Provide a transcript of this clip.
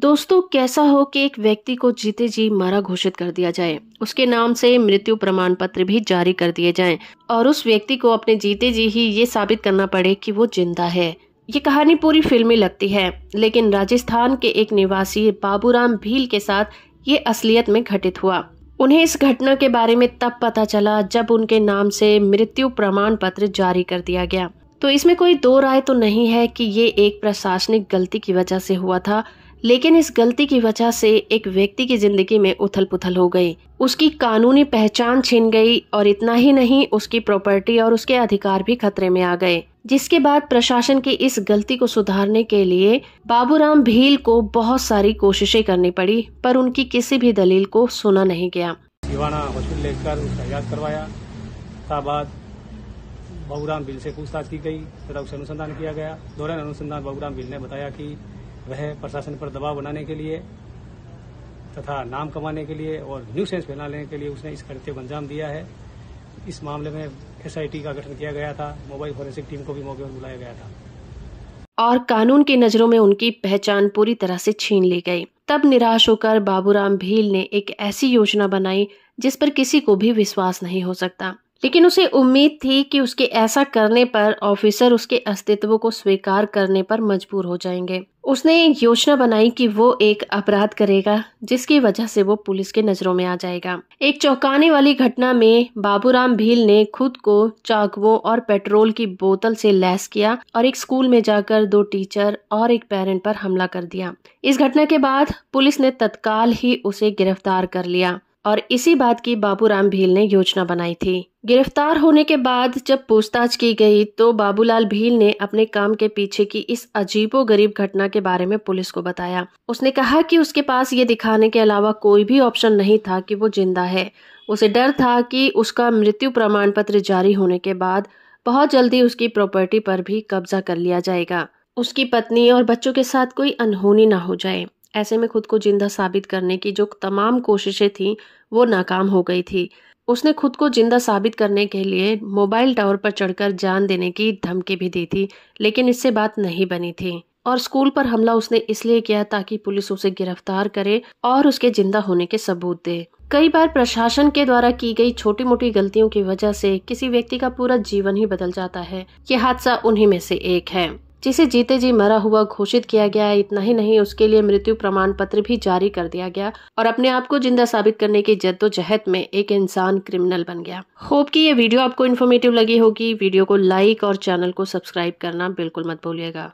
दोस्तों कैसा हो कि एक व्यक्ति को जीते जी मारा घोषित कर दिया जाए उसके नाम से मृत्यु प्रमाण पत्र भी जारी कर दिए जाएं और उस व्यक्ति को अपने जीते जी ही ये साबित करना पड़े कि वो जिंदा है ये कहानी पूरी फिल्मी लगती है लेकिन राजस्थान के एक निवासी बाबूराम भील के साथ ये असलियत में घटित हुआ उन्हें इस घटना के बारे में तब पता चला जब उनके नाम से मृत्यु प्रमाण पत्र जारी कर दिया गया तो इसमें कोई दो राय तो नहीं है कि ये एक प्रशासनिक गलती की वजह से हुआ था लेकिन इस गलती की वजह से एक व्यक्ति की जिंदगी में उथल पुथल हो गई उसकी कानूनी पहचान छिन गई और इतना ही नहीं उसकी प्रॉपर्टी और उसके अधिकार भी खतरे में आ गए जिसके बाद प्रशासन की इस गलती को सुधारने के लिए बाबूराम भील को बहुत सारी कोशिशें करनी पड़ी पर उनकी किसी भी दलील को सुना नहीं गया लेकर करवाया बाबूराम भील से पूछताछ की गई तथा उसे अनुसंधान किया गया दौरान अनुसंधान बाबूराम भील ने बताया कि वह प्रशासन पर दबाव बनाने के लिए तथा नाम कमाने के लिए और न्यू सेंस फैलाने के लिए उसने इस कृत्य को अंजाम दिया है इस मामले में एसआईटी का गठन किया गया था मोबाइल फोरेंसिक टीम को भी मौके पर बुलाया गया था और कानून की नजरों में उनकी पहचान पूरी तरह से छीन ली गई तब निराश होकर बाबूराम भील ने एक ऐसी योजना बनाई जिस पर किसी को भी विश्वास नहीं हो सकता लेकिन उसे उम्मीद थी कि उसके ऐसा करने पर ऑफिसर उसके अस्तित्व को स्वीकार करने पर मजबूर हो जाएंगे उसने एक योजना बनाई कि वो एक अपराध करेगा जिसकी वजह से वो पुलिस के नजरों में आ जाएगा एक चौंकाने वाली घटना में बाबूराम भील ने खुद को चाकुओं और पेट्रोल की बोतल से लैस किया और एक स्कूल में जाकर दो टीचर और एक पेरेंट पर हमला कर दिया इस घटना के बाद पुलिस ने तत्काल ही उसे गिरफ्तार कर लिया और इसी बात की बाबूराम भील ने योजना बनाई थी गिरफ्तार होने के बाद जब पूछताछ की गई तो बाबूलाल भील ने अपने काम के पीछे की इस अजीबो गरीब घटना के बारे में पुलिस को बताया उसने कहा कि उसके पास ये दिखाने के अलावा कोई भी ऑप्शन नहीं था कि वो जिंदा है उसे डर था कि उसका मृत्यु प्रमाण पत्र जारी होने के बाद बहुत जल्दी उसकी प्रॉपर्टी पर भी कब्जा कर लिया जाएगा उसकी पत्नी और बच्चों के साथ कोई अनहोनी ना हो जाए ऐसे में खुद को जिंदा साबित करने की जो तमाम कोशिशें थीं वो नाकाम हो गई थी उसने खुद को जिंदा साबित करने के लिए मोबाइल टावर पर चढ़कर जान देने की धमकी भी दी थी लेकिन इससे बात नहीं बनी थी और स्कूल पर हमला उसने इसलिए किया ताकि पुलिस उसे गिरफ्तार करे और उसके जिंदा होने के सबूत दे कई बार प्रशासन के द्वारा की गई छोटी मोटी गलतियों की वजह से किसी व्यक्ति का पूरा जीवन ही बदल जाता है ये हादसा उन्हीं में से एक है जिसे जीते जी मरा हुआ घोषित किया गया है इतना ही नहीं उसके लिए मृत्यु प्रमाण पत्र भी जारी कर दिया गया और अपने आप को जिंदा साबित करने की जद्दोजहद में एक इंसान क्रिमिनल बन गया होप कि ये वीडियो आपको इन्फॉर्मेटिव लगी होगी वीडियो को लाइक और चैनल को सब्सक्राइब करना बिल्कुल मत भूलिएगा